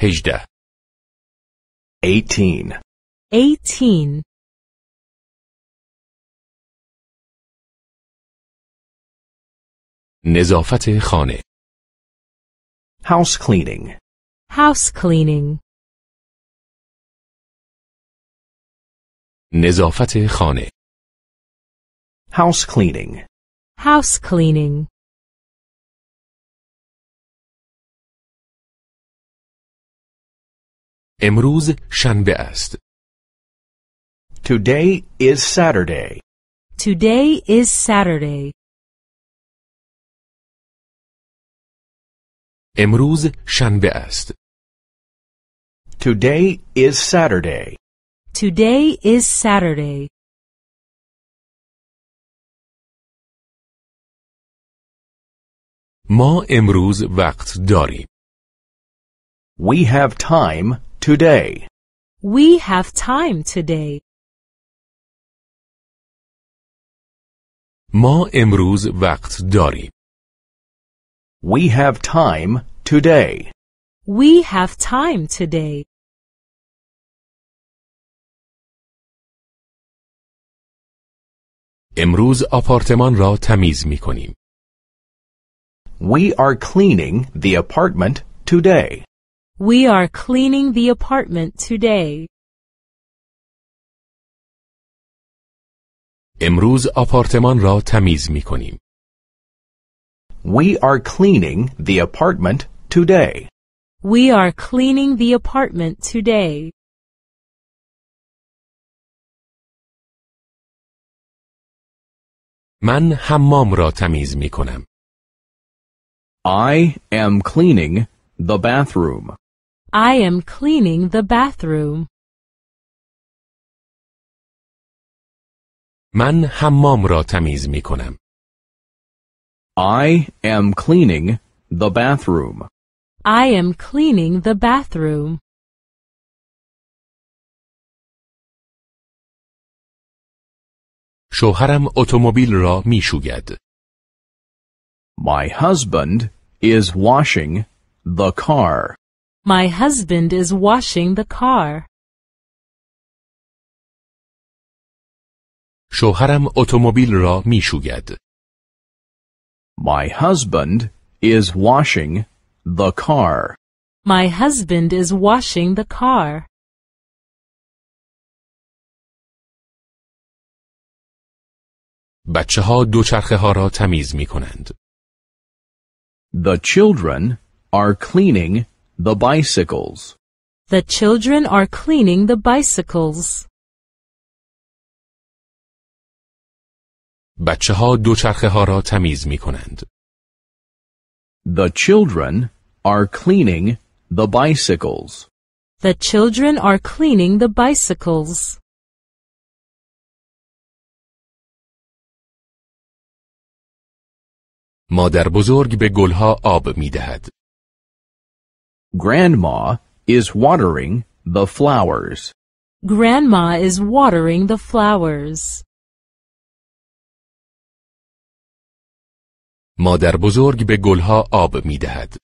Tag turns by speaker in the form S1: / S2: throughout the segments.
S1: هجده 18 18 نظافت خانه house cleaning house cleaning نظافت خانه house cleaning house cleaning امروز شنبه است. Today is Saturday.
S2: Today is Saturday.
S1: امروز شنبه است. Today is Saturday. Today is Saturday. ما امروز وقت داریم. We have time today.
S2: We have time today.
S1: ما امروز وقت داریم. We have time today.
S2: We have time today.
S1: امروز آپارتمان را تمیز
S3: می کنیم. We are cleaning the apartment today.
S2: We are cleaning the apartment today.
S1: امروز آپارتمان را تمیز می کنیم.
S3: We are cleaning the apartment today.
S2: We are cleaning the apartment today.
S1: من حمام
S3: را تمیز می کنم. I am cleaning the bathroom.
S2: I am cleaning the bathroom.
S1: من حمام را تمیز می کنم. I am cleaning the bathroom. I am cleaning the bathroom.
S3: شوهرم اتومبیل را میشوید. My husband is washing the car.
S2: My husband is washing the car.
S3: شوهرم اتومبیل را میشوید. My husband is washing the car.
S2: My husband is washing the car.
S1: بچه ها دوچرخه ها را
S3: تمیز می کنند. The children are cleaning the bicycles.
S2: The children are cleaning the bicycles.
S1: بچه ها دوچرخه ها
S3: را تمیز می کنند. The children are cleaning the bicycles.
S2: The children are cleaning the bicycles.
S3: مادر بزرگ به گلها آب می دهد. Grandma is watering the flowers.
S2: Grandma is watering the flowers.
S3: مادر بزرگ به گلها آب میدهد.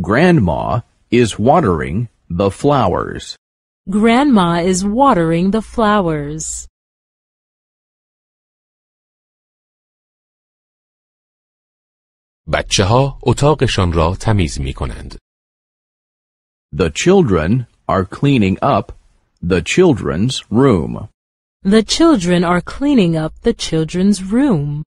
S3: Grandma is watering the flowers.
S2: Grandma is watering the flowers.
S3: بچه ها اتاقشان را تمیز می کنند. The children are cleaning up the children's room.
S2: The children are cleaning up the children's room.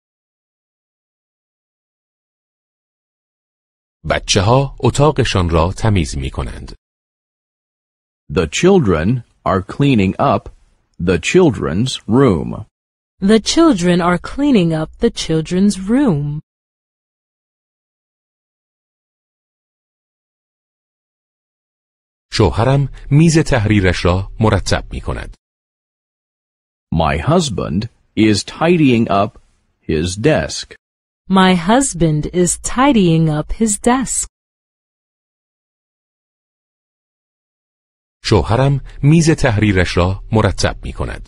S1: بچه ها
S3: اتاقشان را تمیز می کنند. The children are cleaning up the children's room.
S2: The children are cleaning up the children's room.
S3: شوهرم میز تحریرش را مرتب می کند. My husband is tidying up his desk.
S2: My husband is tidying up his desk.
S1: شوهرم میز تحریرش
S3: را مرتب می کند.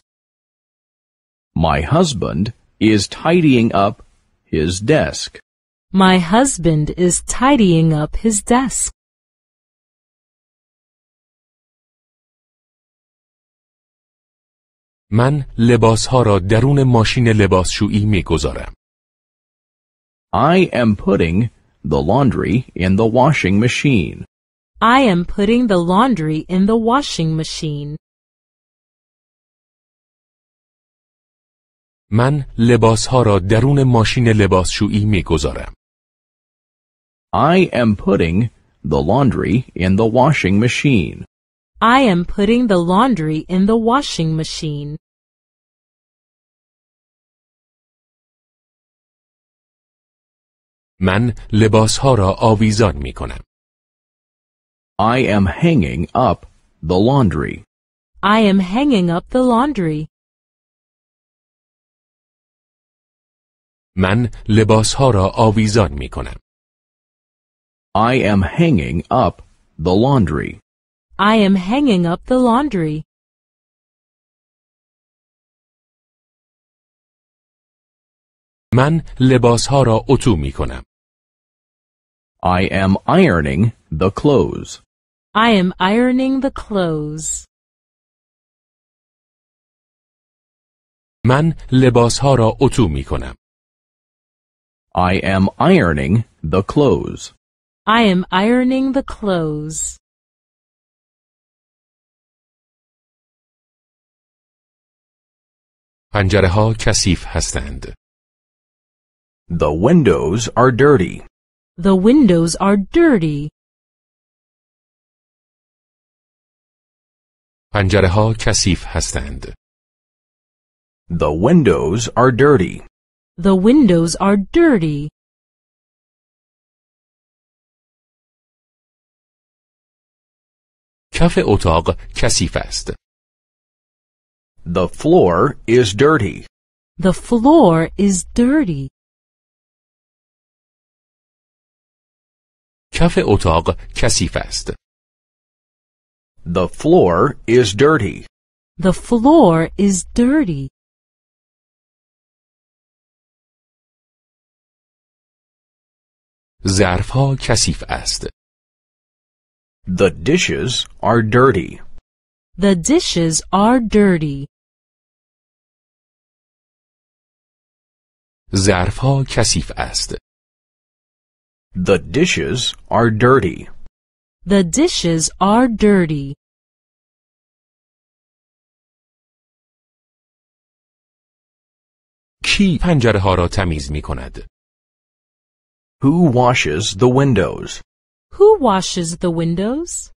S3: My husband is tidying up his desk.
S2: My husband is tidying up his
S1: desk.
S3: من لباسها را درون ماشین لباسشویی میگذارم. I am putting the laundry in the washing machine.
S2: I am putting the laundry in the washing machine.
S1: من لباسها را درون
S3: ماشین لباسشویی میگذارم. I am putting the laundry in the washing machine.
S2: I am putting the laundry in the washing machine.
S1: من لباس ها را آویزان می کنم. I am hanging up the laundry. I am hanging up the laundry.
S3: من لباس ها را آویزان می کنم. I am hanging up the laundry.
S2: I am hanging up the laundry.
S3: من لباس ها را اتو می کنم. I am ironing the clothes.
S2: I am ironing the clothes.
S1: من لباس ها را اتو می کنم. I am ironing the clothes.
S2: I am ironing
S1: the clothes. پنجره ها کثیف هستند. The windows are dirty. The windows are dirty. پنجره ها کثیف هستند. The windows are dirty. The windows are dirty. کف اتاق کثیف است. The floor is dirty. The floor is dirty. کف اتاق کثیف است. The floor is dirty. The floor is dirty. ظرفها کثیف است. The dishes are dirty. The dishes are dirty. ظرفها کثیف است. The dishes are dirty. The dishes are dirty. کی پنجره ها را تمیز می کند؟ Who washes the windows? Who
S2: washes the windows?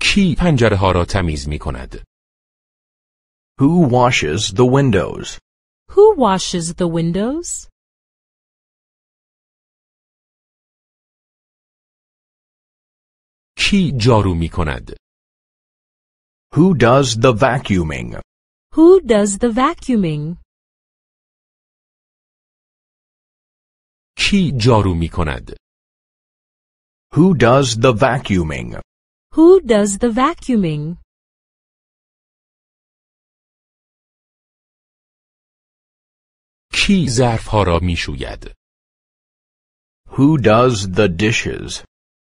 S1: کی پنجره ها را تمیز می کند؟ who washes the windows?
S2: Who washes the windows?
S1: کی جارو می کند؟ Who does the vacuuming? Who does the vacuuming? کی جارو می کند؟ Who does the vacuuming? Who does the vacuuming? کی ظرف ها را شوید؟ Who does the dishes?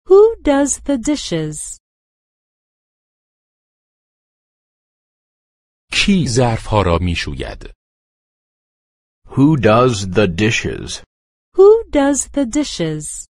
S2: Who does the dishes?
S1: کی ظرف ها را میشوید؟ Who does the dishes?
S2: Who does the dishes?